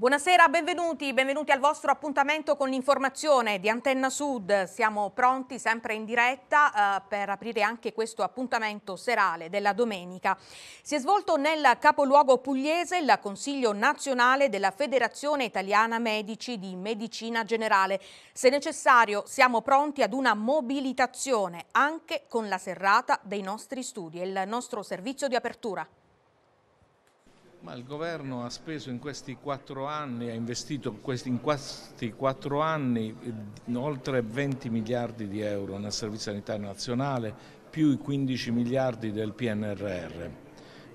Buonasera, benvenuti, benvenuti al vostro appuntamento con l'informazione di Antenna Sud. Siamo pronti sempre in diretta eh, per aprire anche questo appuntamento serale della domenica. Si è svolto nel capoluogo pugliese il Consiglio nazionale della Federazione Italiana Medici di Medicina Generale. Se necessario siamo pronti ad una mobilitazione anche con la serrata dei nostri studi e il nostro servizio di apertura. Ma il governo ha speso in questi quattro anni, ha investito in questi quattro anni eh, oltre 20 miliardi di euro nel Servizio Sanitario Nazionale, più i 15 miliardi del PNRR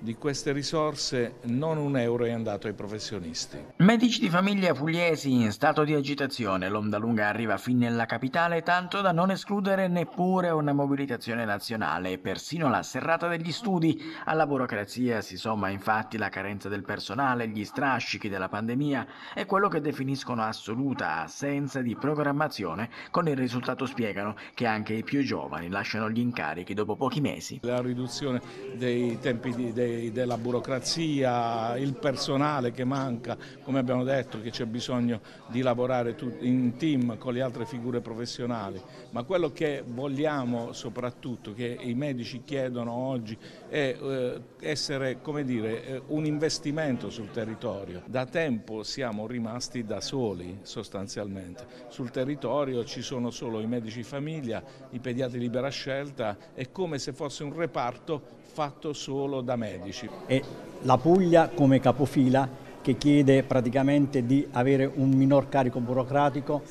di queste risorse non un euro è andato ai professionisti. Medici di famiglia pugliesi in stato di agitazione, l'onda lunga arriva fin nella capitale tanto da non escludere neppure una mobilitazione nazionale e persino la serrata degli studi. Alla burocrazia si somma infatti la carenza del personale, gli strascichi della pandemia e quello che definiscono assoluta assenza di programmazione con il risultato spiegano che anche i più giovani lasciano gli incarichi dopo pochi mesi. La riduzione dei tempi di, dei della burocrazia, il personale che manca, come abbiamo detto che c'è bisogno di lavorare in team con le altre figure professionali, ma quello che vogliamo soprattutto, che i medici chiedono oggi, è eh, essere dire, eh, un investimento sul territorio. Da tempo siamo rimasti da soli sostanzialmente, sul territorio ci sono solo i medici famiglia, i pediatri libera scelta, è come se fosse un reparto fatto solo da medici. E la Puglia come capofila che chiede praticamente di avere un minor carico burocratico,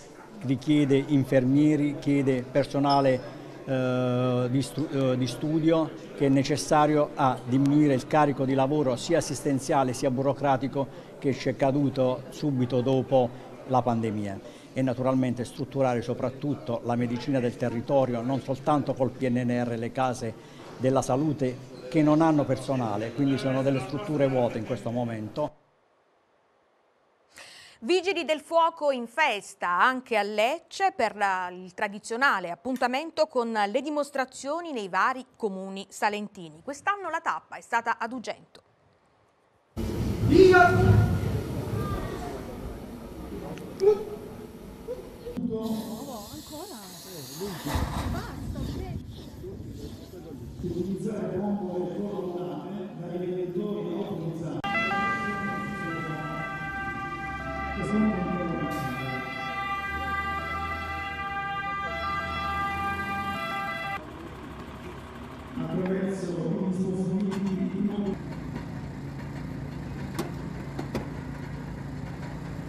richiede infermieri, chiede personale eh, di, stu eh, di, studio che è necessario a diminuire il carico di lavoro sia assistenziale sia burocratico che ci è caduto subito dopo la pandemia e naturalmente strutturare soprattutto la medicina del territorio non soltanto col PNNR le case della salute che non hanno personale, quindi sono delle strutture vuote in questo momento. Vigili del fuoco in festa anche a Lecce per la, il tradizionale appuntamento con le dimostrazioni nei vari comuni salentini. Quest'anno la tappa è stata ad Ugento. ancora. Via!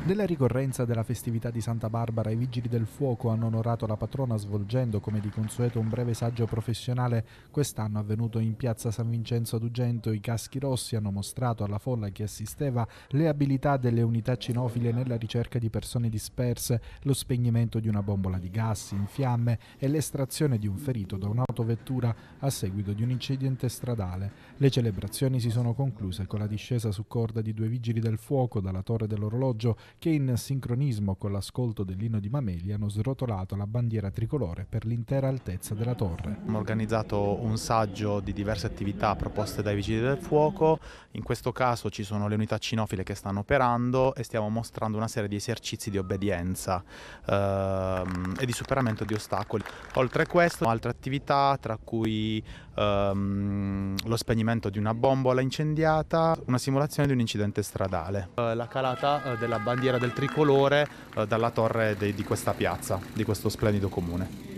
Della ricorrenza della festività di Santa Barbara, i Vigili del Fuoco hanno onorato la patrona svolgendo, come di consueto, un breve saggio professionale. Quest'anno avvenuto in piazza San Vincenzo d'Ugento, i caschi rossi hanno mostrato alla folla che assisteva le abilità delle unità cinofile nella ricerca di persone disperse, lo spegnimento di una bombola di gas in fiamme e l'estrazione di un ferito da un'autovettura a seguito di un incidente stradale. Le celebrazioni si sono concluse con la discesa su corda di due Vigili del Fuoco dalla Torre dell'Orologio che in sincronismo con l'ascolto dell'inno di Mameli hanno srotolato la bandiera tricolore per l'intera altezza della torre. Abbiamo organizzato un saggio di diverse attività proposte dai Vigili del Fuoco, in questo caso ci sono le unità cinofile che stanno operando e stiamo mostrando una serie di esercizi di obbedienza ehm, e di superamento di ostacoli. Oltre a questo altre attività tra cui ehm, lo spegnimento di una bombola incendiata, una simulazione di un incidente stradale. Eh, la calata eh, della bandiera bandiera del tricolore eh, dalla torre de- di questa piazza, di questo splendido comune.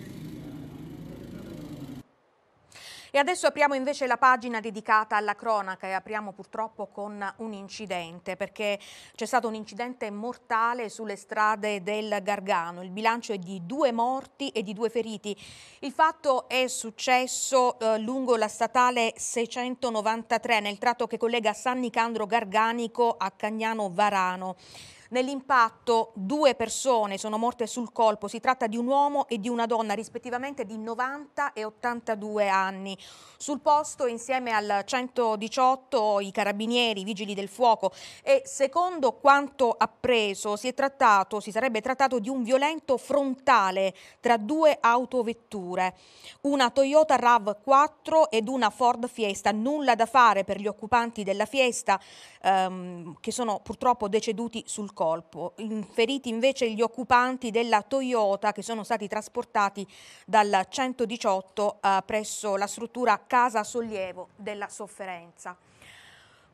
E adesso apriamo invece la pagina dedicata alla cronaca e apriamo purtroppo con un incidente perché c'è stato un incidente mortale sulle strade del Gargano. Il bilancio è di due morti e di due feriti. Il fatto è successo eh, lungo la statale 693 nel tratto che collega San Nicandro Garganico a Cagnano Varano. Nell'impatto due persone sono morte sul colpo, si tratta di un uomo e di una donna rispettivamente di 90 e 82 anni. Sul posto insieme al 118 i carabinieri, i vigili del fuoco e secondo quanto appreso si, trattato, si sarebbe trattato di un violento frontale tra due autovetture, una Toyota RAV4 ed una Ford Fiesta. Nulla da fare per gli occupanti della Fiesta ehm, che sono purtroppo deceduti sul colpo colpo. Feriti invece gli occupanti della Toyota che sono stati trasportati dal 118 eh, presso la struttura Casa Sollievo della Sofferenza.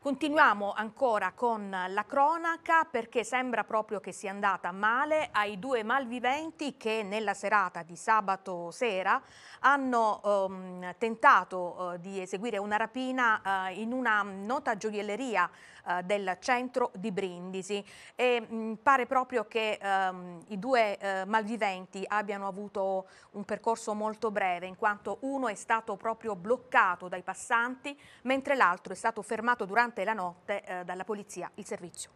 Continuiamo ancora con la cronaca perché sembra proprio che sia andata male ai due malviventi che nella serata di sabato sera hanno ehm, tentato eh, di eseguire una rapina eh, in una nota gioielleria eh, del centro di Brindisi e mh, mm, pare proprio che ehm, i due eh, malviventi abbiano avuto un percorso molto breve in quanto uno è stato proprio bloccato dai passanti mentre l'altro è stato fermato durante durante la notte eh, dalla polizia il servizio.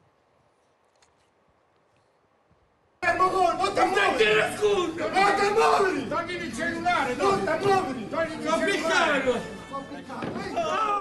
Ah!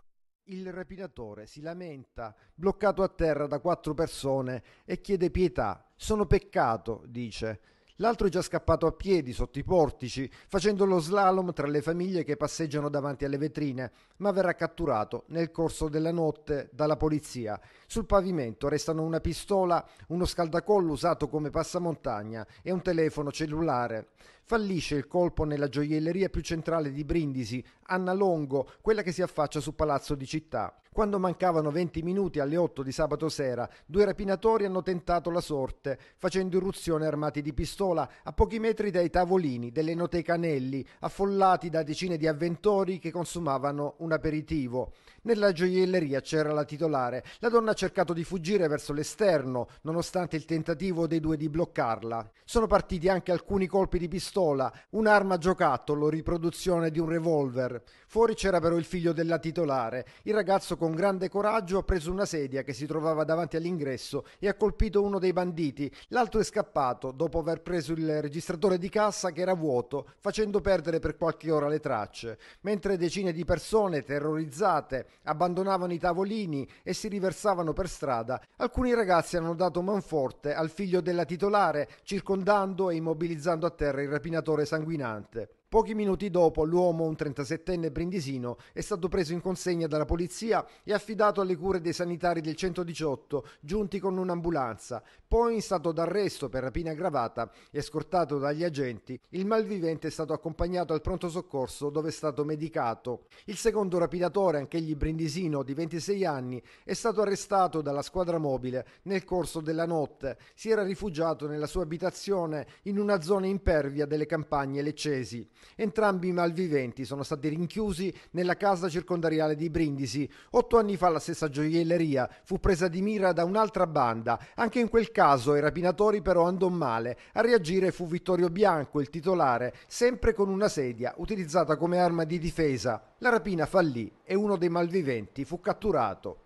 Il rapinatore si lamenta, bloccato a terra da quattro persone, e chiede pietà. Sono peccato, dice. L'altro è già scappato a piedi sotto i portici, facendo lo slalom tra le famiglie che passeggiano davanti alle vetrine, ma verrà catturato nel corso della notte dalla polizia. Sul pavimento restano una pistola, uno scaldacollo usato come passamontagna e un telefono cellulare. Fallisce il colpo nella gioielleria più centrale di Brindisi, Anna Longo, quella che si affaccia su Palazzo di Città. Quando mancavano 20 minuti alle 8 di sabato sera, due rapinatori hanno tentato la sorte, facendo irruzione armati di pistola a pochi metri dai tavolini dell'enoteca Nelli, affollati da decine di avventori che consumavano un aperitivo. Nella gioielleria c'era la titolare. La donna ha cercato di fuggire verso l'esterno, nonostante il tentativo dei due di bloccarla. Sono partiti anche alcuni colpi di pistola, un'arma giocattolo, riproduzione di un revolver. Fuori c'era però il figlio della titolare. Il ragazzo con grande coraggio ha preso una sedia che si trovava davanti all'ingresso e ha colpito uno dei banditi. L'altro è scappato dopo aver preso il registratore di cassa che era vuoto, facendo perdere per qualche ora le tracce, mentre decine di persone terrorizzate abbandonavano i tavolini e si riversavano per strada, alcuni ragazzi hanno dato manforte al figlio della titolare, circondando e immobilizzando a terra il rapinatore sanguinante. Pochi minuti dopo l'uomo, un 37enne brindisino, è stato preso in consegna dalla polizia e affidato alle cure dei sanitari del 118, giunti con un'ambulanza. Poi in stato d'arresto per rapina aggravata e scortato dagli agenti, il malvivente è stato accompagnato al pronto soccorso dove è stato medicato. Il secondo rapinatore, anch'egli brindisino di 26 anni, è stato arrestato dalla squadra mobile nel corso della notte. Si era rifugiato nella sua abitazione in una zona impervia delle campagne leccesi. Entrambi i malviventi sono stati rinchiusi nella casa circondariale di Brindisi. Otto anni fa la stessa gioielleria fu presa di mira da un'altra banda. Anche in quel caso i rapinatori però andò male. A reagire fu Vittorio Bianco, il titolare, sempre con una sedia utilizzata come arma di difesa. La rapina fallì e uno dei malviventi fu catturato.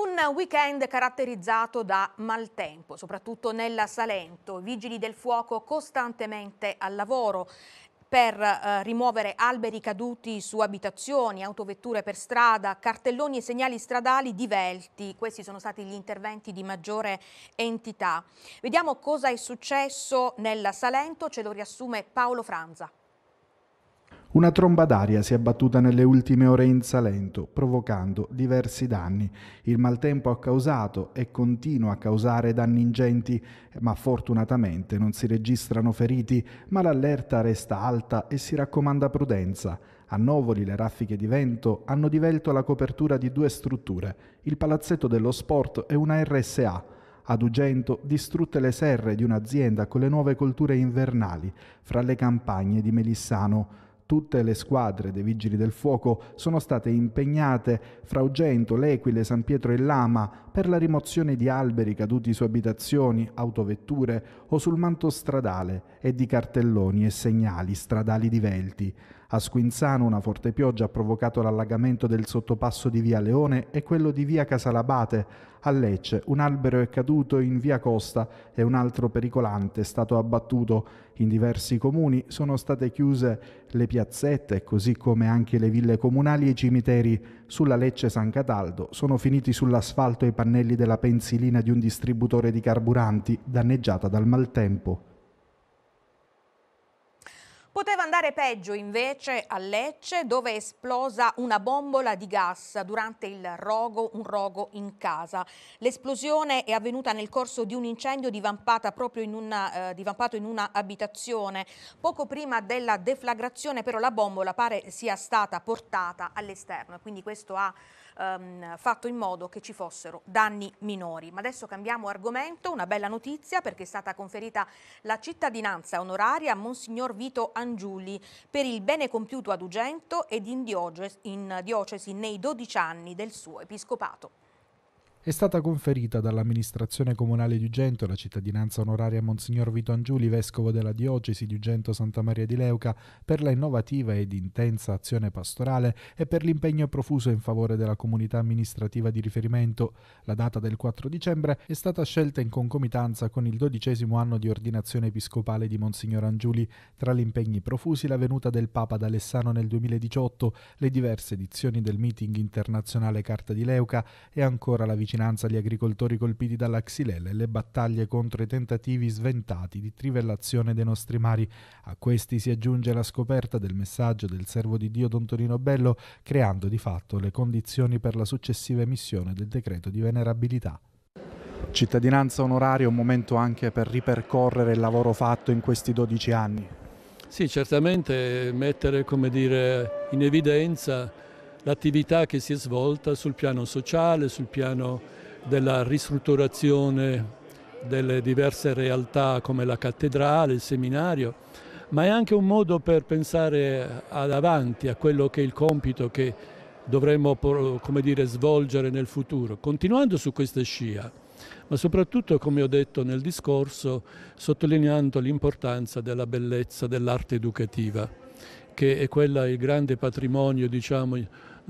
Un weekend caratterizzato da maltempo, soprattutto nella Salento, vigili del fuoco costantemente al lavoro per eh, rimuovere alberi caduti su abitazioni, autovetture per strada, cartelloni e segnali stradali divelti. Questi sono stati gli interventi di maggiore entità. Vediamo cosa è successo nella Salento, ce lo riassume Paolo Franza. Una tromba d'aria si è abbattuta nelle ultime ore in Salento, provocando diversi danni. Il maltempo ha causato e continua a causare danni ingenti, ma fortunatamente non si registrano feriti, ma l'allerta resta alta e si raccomanda prudenza. A Novoli le raffiche di vento hanno divelto la copertura di due strutture, il palazzetto dello sport e una RSA. Ad Ugento distrutte le serre di un'azienda con le nuove colture invernali fra le campagne di Melissano. Tutte le squadre dei Vigili del Fuoco sono state impegnate fra Ugento, L'Equile, San Pietro e Lama per la rimozione di alberi caduti su abitazioni, autovetture o sul manto stradale e di cartelloni e segnali stradali divelti. A Squinzano una forte pioggia ha provocato l'allagamento del sottopasso di via Leone e quello di via Casalabate. A Lecce un albero è caduto in via Costa e un altro pericolante è stato abbattuto. In diversi comuni sono state chiuse le piazzette, così come anche le ville comunali e i cimiteri sulla Lecce San Cataldo sono finiti sull'asfalto i pannelli della pensilina di un distributore di carburanti danneggiata dal maltempo. Poteva andare peggio invece a Lecce dove è esplosa una bombola di gas durante il rogo, un rogo in casa. L'esplosione è avvenuta nel corso di un incendio divampato proprio in una, eh, divampato in una abitazione. Poco prima della deflagrazione però la bombola pare sia stata portata all'esterno e quindi questo ha ehm, fatto in modo che ci fossero danni minori. Ma adesso cambiamo argomento, una bella notizia perché è stata conferita la cittadinanza onoraria a Monsignor Vito Angiuli per il bene compiuto ad Ugento ed in diocesi, in diocesi nei 12 anni del suo episcopato è stata conferita dall'amministrazione comunale di Ugento la cittadinanza onoraria a Monsignor Vito Angiuli, vescovo della diocesi di Ugento Santa Maria di Leuca, per la innovativa ed intensa azione pastorale e per l'impegno profuso in favore della comunità amministrativa di riferimento. La data del 4 dicembre è stata scelta in concomitanza con il dodicesimo anno di ordinazione episcopale di Monsignor Angiuli. Tra gli impegni profusi la venuta del Papa d'Alessano nel 2018, le diverse edizioni del meeting internazionale Carta di Leuca e ancora la vicinanza vicinanza agli agricoltori colpiti dalla xylella e le battaglie contro i tentativi sventati di trivellazione dei nostri mari. A questi si aggiunge la scoperta del messaggio del servo di Dio Don Torino Bello, creando di fatto le condizioni per la successiva emissione del decreto di venerabilità. Cittadinanza onoraria è un momento anche per ripercorrere il lavoro fatto in questi 12 anni. Sì, certamente mettere dire, in evidenza l'attività che si è svolta sul piano sociale, sul piano della ristrutturazione delle diverse realtà come la cattedrale, il seminario, ma è anche un modo per pensare ad avanti a quello che è il compito che dovremmo dire, svolgere nel futuro, continuando su questa scia, ma soprattutto, come ho detto nel discorso, sottolineando l'importanza della bellezza dell'arte educativa, che è quella il grande patrimonio diciamo,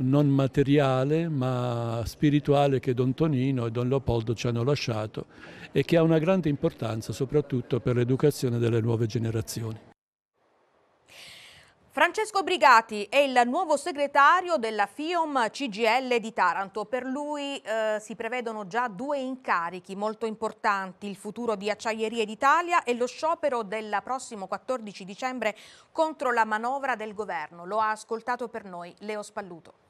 non materiale ma spirituale che Don Tonino e Don Leopoldo ci hanno lasciato e che ha una grande importanza soprattutto per l'educazione delle nuove generazioni. Francesco Brigati è il nuovo segretario della FIOM CGL di Taranto. Per lui eh, si prevedono già due incarichi molto importanti, il futuro di Acciaierie d'Italia e lo sciopero del prossimo 14 dicembre contro la manovra del governo. Lo ha ascoltato per noi Leo Spalluto.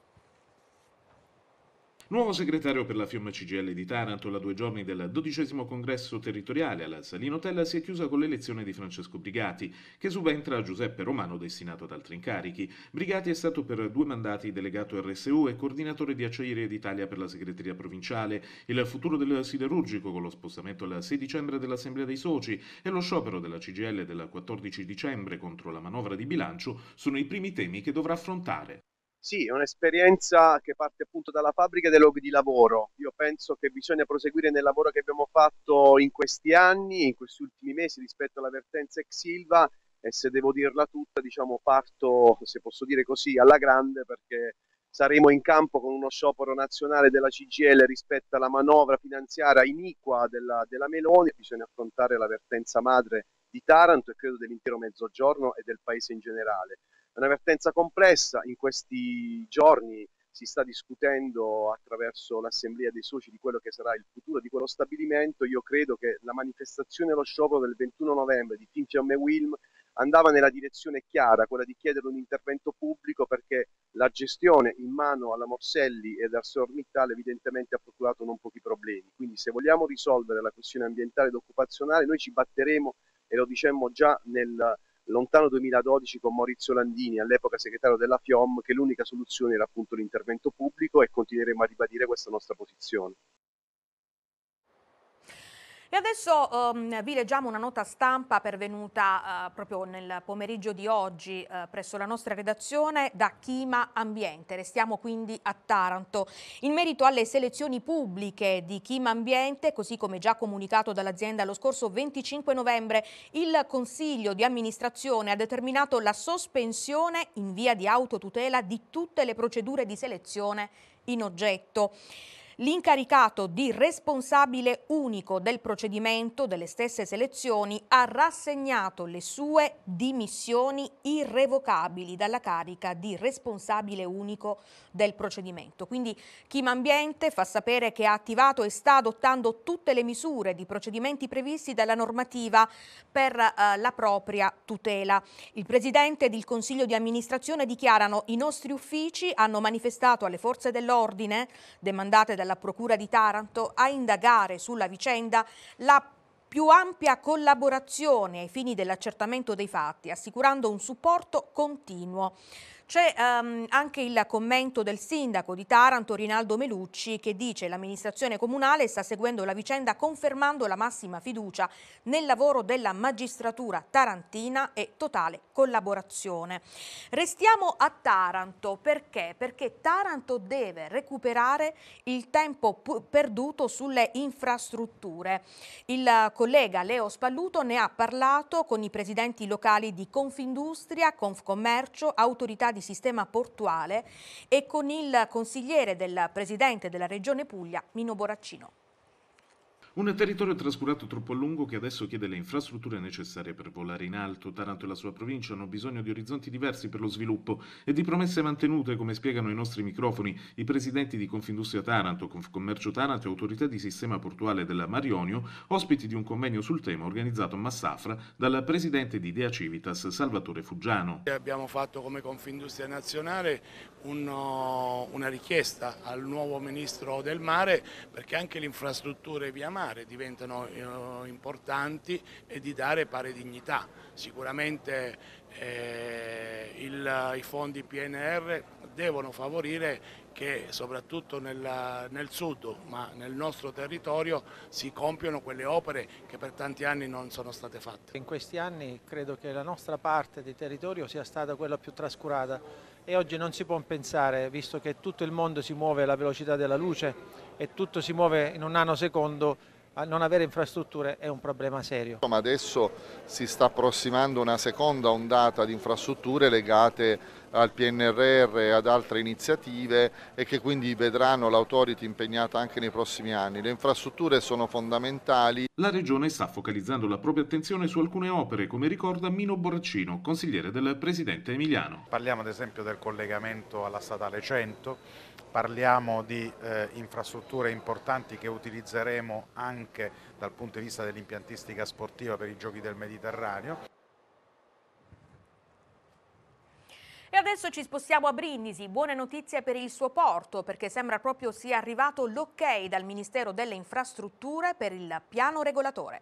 Nuovo segretario per la Fiume CGL di Taranto, la due giorni del dodicesimo congresso territoriale alla Salinotella si è chiusa con l'elezione di Francesco Brigati, che subentra a Giuseppe Romano destinato ad altri incarichi. Brigati è stato per due mandati delegato RSU e coordinatore di Acciaierie d'Italia per la segreteria provinciale, il futuro del siderurgico con lo spostamento al 6 dicembre dell'Assemblea dei Soci e lo sciopero della CGL del 14 dicembre contro la manovra di bilancio sono i primi temi che dovrà affrontare. Sì, è un'esperienza che parte appunto dalla fabbrica dei luoghi di lavoro. Io penso che bisogna proseguire nel lavoro che abbiamo fatto in questi anni, in questi ultimi mesi rispetto alla vertenza ex Silva e se devo dirla tutta, diciamo, parto, se posso dire così, alla grande perché saremo in campo con uno sciopero nazionale della CGL rispetto alla manovra finanziaria iniqua della, della Meloni. Bisogna affrontare la vertenza madre di Taranto e credo dell'intero Mezzogiorno e del Paese in generale. È un'avvertenza complessa, in questi giorni si sta discutendo attraverso l'assemblea dei soci di quello che sarà il futuro di quello stabilimento. Io credo che la manifestazione e lo sciopero del 21 novembre di Finfiamme Wilm andava nella direzione chiara, quella di chiedere un intervento pubblico perché la gestione in mano alla Morselli e al Mittal evidentemente ha procurato non pochi problemi. Quindi se vogliamo risolvere la questione ambientale ed occupazionale noi ci batteremo e lo dicemmo già nel lontano 2012 con Maurizio Landini, all'epoca segretario della FIOM, che l'unica soluzione era appunto l'intervento pubblico e continueremo a ribadire questa nostra posizione. E adesso um, vi leggiamo una nota stampa pervenuta uh, proprio nel pomeriggio di oggi uh, presso la nostra redazione da Chima Ambiente. Restiamo quindi a Taranto. In merito alle selezioni pubbliche di Chima Ambiente, così come già comunicato dall'azienda lo scorso 25 novembre, il Consiglio di amministrazione ha determinato la sospensione in via di autotutela di tutte le procedure di selezione in oggetto. L'incaricato di responsabile unico del procedimento delle stesse selezioni ha rassegnato le sue dimissioni irrevocabili dalla carica di responsabile unico del procedimento. Quindi Chima Ambiente fa sapere che ha attivato e sta adottando tutte le misure di procedimenti previsti dalla normativa per eh, la propria tutela. Il Presidente ed il Consiglio di amministrazione dichiarano i nostri uffici hanno manifestato alle forze dell'ordine demandate dalla dalla Procura di Taranto a indagare sulla vicenda la più ampia collaborazione ai fini dell'accertamento dei fatti, assicurando un supporto continuo. C'è um, anche il commento del sindaco di Taranto, Rinaldo Melucci, che dice che l'amministrazione comunale sta seguendo la vicenda confermando la massima fiducia nel lavoro della magistratura tarantina e totale collaborazione. Restiamo a Taranto perché? Perché Taranto deve recuperare il tempo perduto sulle infrastrutture. Il collega Leo Spalluto ne ha parlato con i presidenti locali di Confindustria, Confcommercio, Autorità di di sistema portuale e con il consigliere del Presidente della Regione Puglia, Mino Boraccino. Un territorio trascurato troppo a lungo che adesso chiede le infrastrutture necessarie per volare in alto. Taranto e la sua provincia hanno bisogno di orizzonti diversi per lo sviluppo e di promesse mantenute, come spiegano i nostri microfoni i presidenti di Confindustria Taranto, Confcommercio Taranto e Autorità di Sistema Portuale della Marionio, ospiti di un convegno sul tema organizzato a Massafra dal presidente di Dea Civitas, Salvatore Fuggiano. Abbiamo fatto come Confindustria Nazionale uno, una richiesta al nuovo ministro del mare perché anche le infrastrutture via mare mare diventano eh, importanti e di dare pari dignità. Sicuramente eh, il, i fondi PNR devono favorire che soprattutto nel, nel, sud, ma nel nostro territorio, si compiono quelle opere che per tanti anni non sono state fatte. In questi anni credo che la nostra parte di territorio sia stata quella più trascurata e oggi non si può pensare, visto che tutto il mondo si muove alla velocità della luce, e tutto si muove in un nanosecondo non avere infrastrutture è un problema serio. Ma adesso si sta approssimando una seconda ondata di infrastrutture legate al PNRR e ad altre iniziative e che quindi vedranno l'autority impegnata anche nei prossimi anni. Le infrastrutture sono fondamentali. La Regione sta focalizzando la propria attenzione su alcune opere, come ricorda Mino Boraccino, consigliere del Presidente Emiliano. Parliamo ad esempio del collegamento alla Statale 100, parliamo di eh, infrastrutture importanti che utilizzeremo anche dal punto di vista dell'impiantistica sportiva per i giochi del Mediterraneo. adesso ci spostiamo a Brindisi. Buone notizie per il suo porto, perché sembra proprio sia arrivato l'ok dal Ministero delle Infrastrutture per il piano regolatore.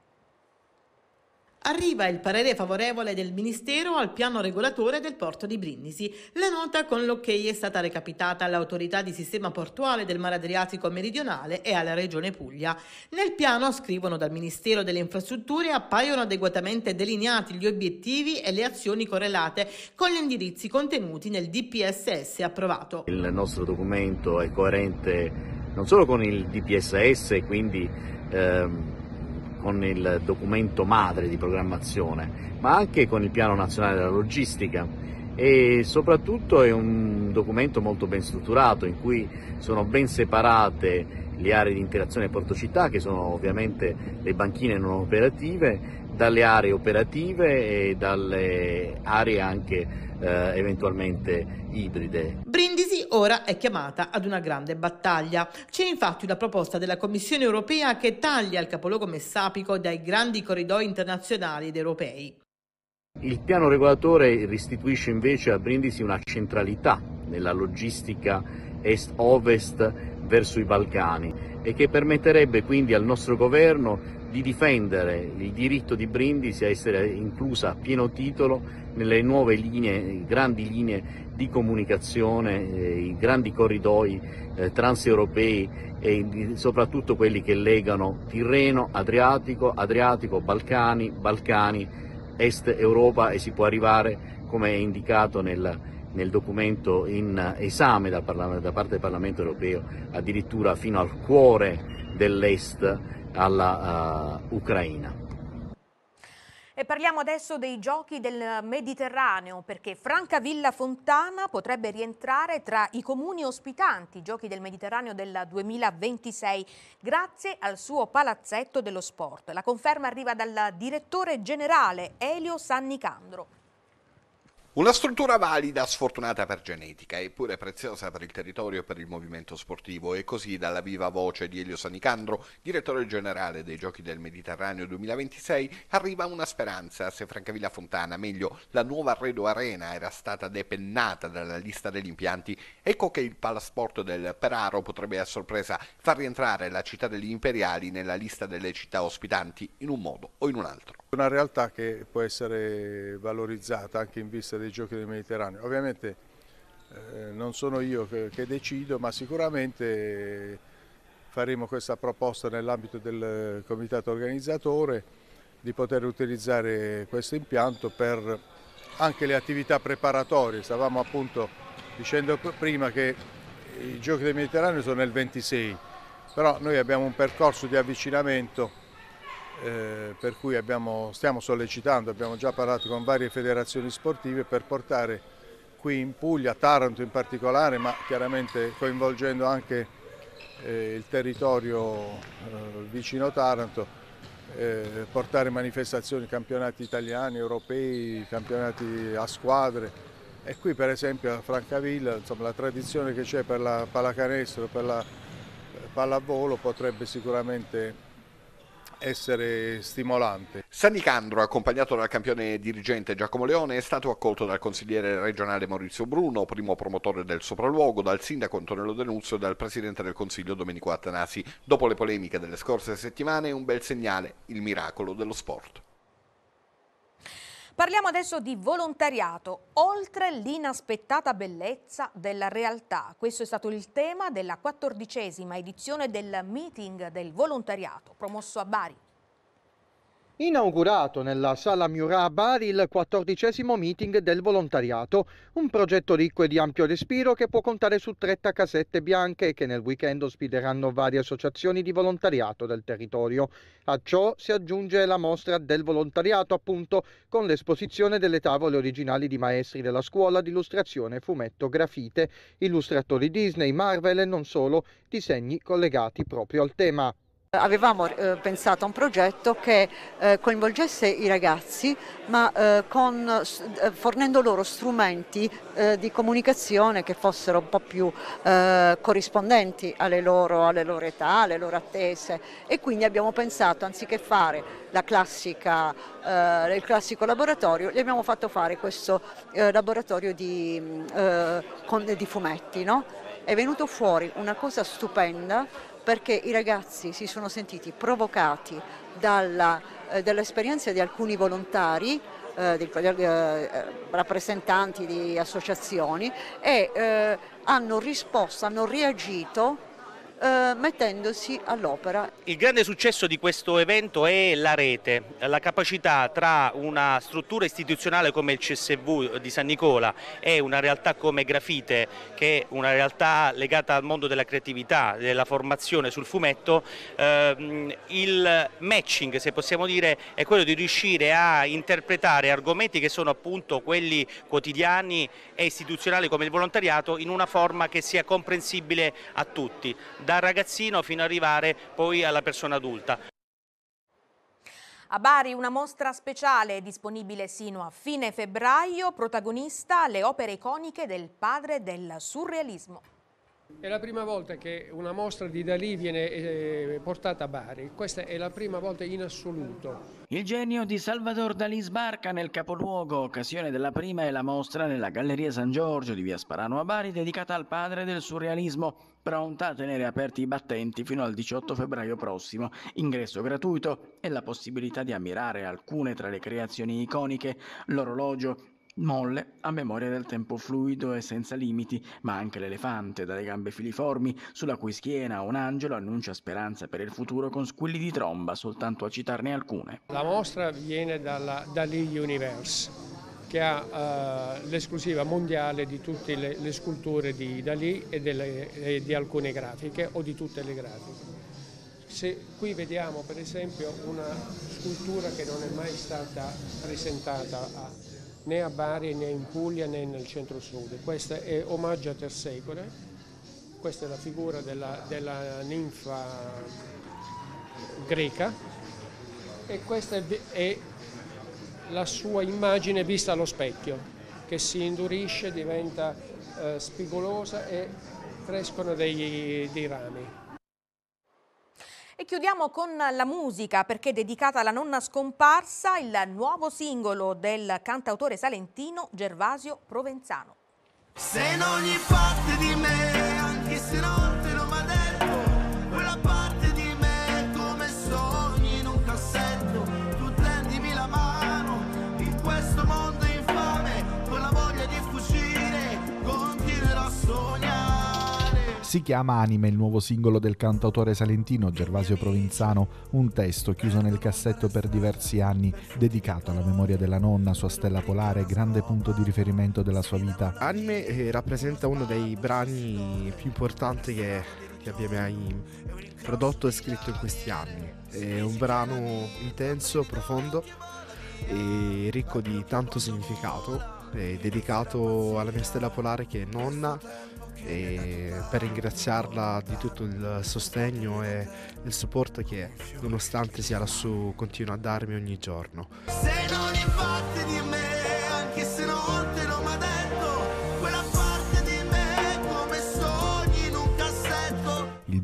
Arriva il parere favorevole del Ministero al piano regolatore del porto di Brindisi. La nota con l'ok è stata recapitata all'autorità di sistema portuale del mare Adriatico meridionale e alla regione Puglia. Nel piano, scrivono dal Ministero delle Infrastrutture, appaiono adeguatamente delineati gli obiettivi e le azioni correlate con gli indirizzi contenuti nel DPSS approvato. Il nostro documento è coerente non solo con il DPSS, quindi... Ehm con il documento madre di programmazione, ma anche con il piano nazionale della logistica e soprattutto è un documento molto ben strutturato in cui sono ben separate le aree di interazione porto città che sono ovviamente le banchine non operative dalle aree operative e dalle aree anche eh, eventualmente ibride. Brindisi ora è chiamata ad una grande battaglia. C'è infatti una proposta della Commissione europea che taglia il capoluogo messapico dai grandi corridoi internazionali ed europei. Il piano regolatore restituisce invece a Brindisi una centralità nella logistica est-ovest verso i Balcani e che permetterebbe quindi al nostro governo di difendere il diritto di Brindisi a essere inclusa a pieno titolo nelle nuove linee, grandi linee di comunicazione, eh, i grandi corridoi eh, transeuropei e soprattutto quelli che legano Tirreno, Adriatico, Adriatico, Balcani, Balcani, Est Europa e si può arrivare, come è indicato nel, nel documento in esame da, da parte del Parlamento europeo, addirittura fino al cuore dell'Est all'Ucraina. Eh, uh, e parliamo adesso dei giochi del Mediterraneo perché Francavilla Fontana potrebbe rientrare tra i comuni ospitanti i giochi del Mediterraneo del 2026 grazie al suo palazzetto dello sport. La conferma arriva dal direttore generale Elio Sannicandro. Una struttura valida, sfortunata per genetica, eppure preziosa per il territorio e per il movimento sportivo, e così dalla viva voce di Elio Sanicandro, direttore generale dei Giochi del Mediterraneo 2026, arriva una speranza se Francavilla Fontana, meglio la nuova Arredo Arena, era stata depennata dalla lista degli impianti, ecco che il palasporto del Peraro potrebbe a sorpresa far rientrare la città degli imperiali nella lista delle città ospitanti in un modo o in un altro. Una realtà che può essere valorizzata anche in vista dei giochi del Mediterraneo. Ovviamente eh, non sono io che, che, decido, ma sicuramente eh, faremo questa proposta nell'ambito del comitato organizzatore di poter utilizzare questo impianto per anche le attività preparatorie. Stavamo appunto dicendo prima che i giochi del Mediterraneo sono nel 26, però noi abbiamo un percorso di avvicinamento eh, per cui abbiamo, stiamo sollecitando, abbiamo già parlato con varie federazioni sportive per portare qui in Puglia, Taranto in particolare, ma chiaramente coinvolgendo anche eh, il territorio eh, vicino Taranto, eh, portare manifestazioni, campionati italiani, europei, campionati a squadre, e qui per esempio a Francavilla insomma, la tradizione che c'è per la pallacanestro, per la eh, pallavolo potrebbe sicuramente essere stimolante. Sanicandro, accompagnato dal campione dirigente Giacomo Leone, è stato accolto dal consigliere regionale Maurizio Bruno, primo promotore del sopralluogo, dal sindaco Antonello Denunzio e dal presidente del consiglio Domenico Attanasi. Dopo le polemiche delle scorse settimane, un bel segnale, il miracolo dello sport. Parliamo adesso di volontariato, oltre l'inaspettata bellezza della realtà. Questo è stato il tema della quattordicesima edizione del meeting del volontariato promosso a Bari inaugurato nella sala Murat a Bari il quattordicesimo meeting del volontariato, un progetto ricco e di ampio respiro che può contare su 30 casette bianche che nel weekend ospiteranno varie associazioni di volontariato del territorio. A ciò si aggiunge la mostra del volontariato, appunto, con l'esposizione delle tavole originali di maestri della scuola di illustrazione, fumetto, grafite, illustratori Disney, Marvel e non solo, disegni collegati proprio al tema. Avevamo eh, pensato a un progetto che eh, coinvolgesse i ragazzi ma eh, con, eh, fornendo loro strumenti eh, di comunicazione che fossero un po' più eh, corrispondenti alle loro, alle loro, età, alle loro attese e quindi abbiamo pensato anziché fare classica, il classico laboratorio gli abbiamo fatto fare questo laboratorio di, mm, con, di fumetti. No? È venuto fuori una cosa stupenda perché i ragazzi si sono sentiti provocati eh, dall'esperienza eh, dall di alcuni volontari eh, di, eh, eh, rappresentanti di associazioni e eh, hanno risposto, hanno reagito eh, mettendosi all'opera. Il grande successo di questo evento è la rete, la capacità tra una struttura istituzionale come il CSV di San Nicola e una realtà come Grafite, che è una realtà legata al mondo della creatività, della formazione sul fumetto, ehm, il matching, se possiamo dire, è quello di riuscire a interpretare argomenti che sono appunto quelli quotidiani e istituzionali come il volontariato in una forma che sia comprensibile a tutti, dal ragazzino fino ad arrivare poi alla persona adulta. A Bari una mostra speciale disponibile sino a fine febbraio, protagonista le opere iconiche del padre del surrealismo. È la prima volta che una mostra di Dalì viene eh, portata a Bari, questa è la prima volta in assoluto. Il genio di Salvador Dalì sbarca nel capoluogo, occasione della prima è la mostra nella Galleria San Giorgio di Via Sparano a Bari dedicata al padre del surrealismo, pronta a tenere aperti i battenti fino al 18 febbraio prossimo, ingresso gratuito e la possibilità di ammirare alcune tra le creazioni iconiche, l'orologio, molle a memoria del tempo fluido e senza limiti, ma anche l'elefante dalle gambe filiformi, sulla cui schiena un angelo annuncia speranza per il futuro con squilli di tromba, soltanto a citarne alcune. La mostra viene dalla, dall'E-Universe che ha eh, l'esclusiva mondiale di tutte le, le sculture di Dalì e, delle, e, di alcune grafiche o di tutte le grafiche. Se qui vediamo per esempio una scultura che non è mai stata presentata a, né a Bari né in Puglia né nel centro-sud, questa è Omaggio a Tersecole, questa è la figura della, della ninfa greca e questa è, è la sua immagine vista allo specchio, che si indurisce, diventa eh, spigolosa e crescono dei, dei rami. E chiudiamo con la musica perché è dedicata alla nonna scomparsa il nuovo singolo del cantautore salentino Gervasio Provenzano. Se in ogni parte di me, anche se non Si chiama Anime il nuovo singolo del cantautore salentino Gervasio Provinzano, un testo chiuso nel cassetto per diversi anni, dedicato alla memoria della nonna, sua stella polare, grande punto di riferimento della sua vita. Anime eh, rappresenta uno dei brani più importanti che, che abbia mai prodotto e scritto in questi anni. È un brano intenso, profondo e ricco di tanto significato è eh, dedicato alla mia stella polare che è nonna per ringraziarla di tutto il sostegno e il supporto che nonostante sia lassù continua a darmi ogni giorno. Se non è fatta di me, anche se non te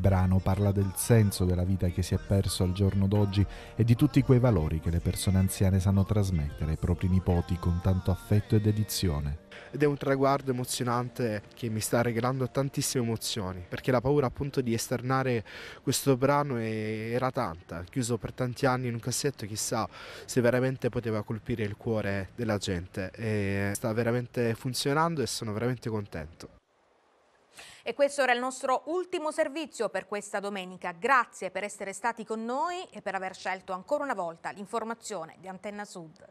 brano parla del senso della vita che si è perso al giorno d'oggi e di tutti quei valori che le persone anziane sanno trasmettere ai propri nipoti con tanto affetto e dedizione. Ed è un traguardo emozionante che mi sta regalando tantissime emozioni, perché la paura appunto di esternare questo brano era tanta, chiuso per tanti anni in un cassetto, chissà se veramente poteva colpire il cuore della gente. E sta veramente funzionando e sono veramente contento. E questo era il nostro ultimo servizio per questa domenica. Grazie per essere stati con noi e per aver scelto ancora una volta l'informazione di Antenna Sud.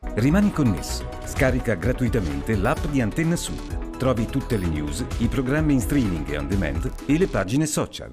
Rimani connesso. Scarica gratuitamente l'app di Antenna Sud. Trovi tutte le news, i programmi in streaming e on demand e le pagine social.